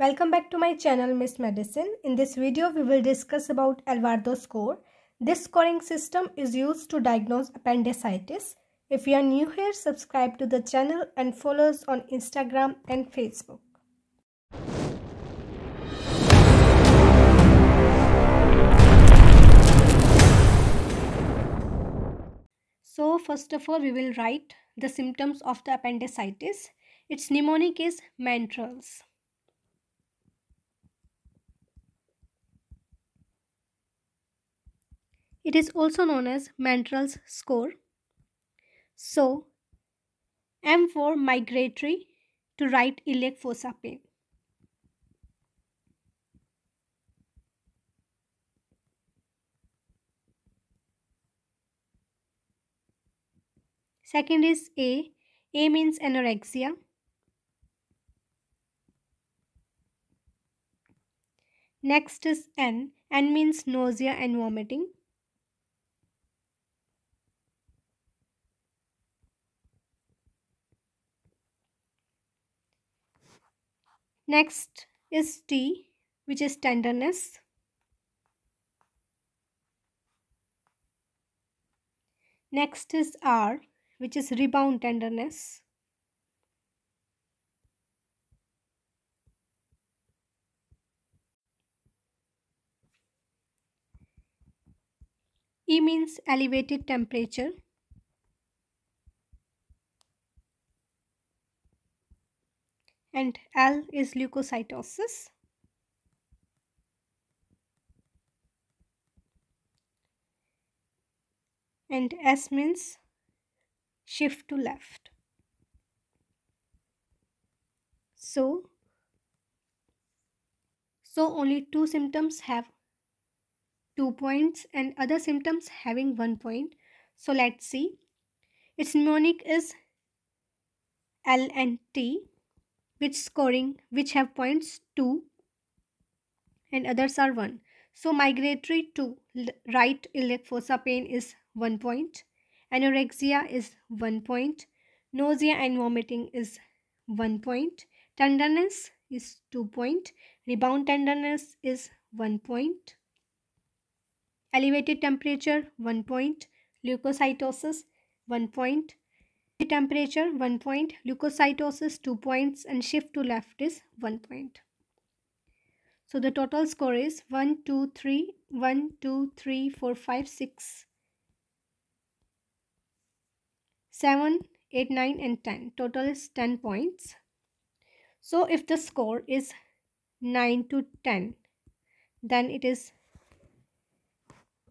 Welcome back to my channel Miss Medicine. In this video we will discuss about Alvarado score. This scoring system is used to diagnose appendicitis. If you are new here subscribe to the channel and follow us on Instagram and Facebook. So first of all we will write the symptoms of the appendicitis. Its mnemonic is mantras. It is also known as Mantral's score. So, M for migratory to right iliac fossa pain. Second is A. A means anorexia. Next is N. N means nausea and vomiting. Next is T which is tenderness. Next is R which is rebound tenderness. E means elevated temperature and L is leukocytosis. And S means shift to left. So, so only two symptoms have two points and other symptoms having one point. So let's see. Its mnemonic is LNT. and T which scoring which have points 2 and others are 1. So migratory to right fossa pain is 1 point, anorexia is 1 point, nausea and vomiting is 1 point, tenderness is 2 point, rebound tenderness is 1 point, elevated temperature 1 point, leukocytosis 1 point, temperature 1 point, leukocytosis 2 points and shift to left is 1 point. So the total score is 1, 2, 3, 1, 2, 3, 4, 5, 6, 7, 8, 9 and 10. Total is 10 points. So if the score is 9 to 10, then it is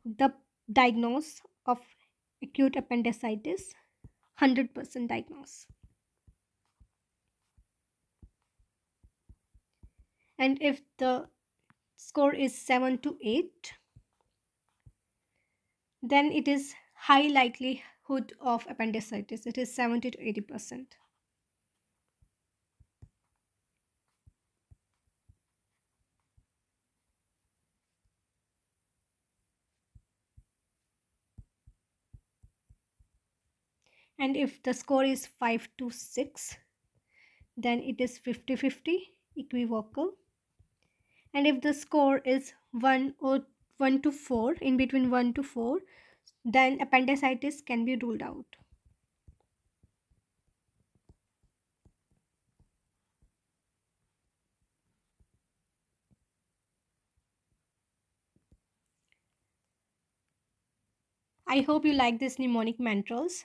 the diagnosis of acute appendicitis 100% diagnose. And if the score is 7 to 8, then it is high likelihood of appendicitis. It is 70 to 80 percent. and if the score is 5 to 6 then it is 50 50 equivocal and if the score is 1 or 1 to 4 in between 1 to 4 then appendicitis can be ruled out I hope you like this mnemonic mantras.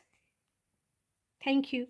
Thank you.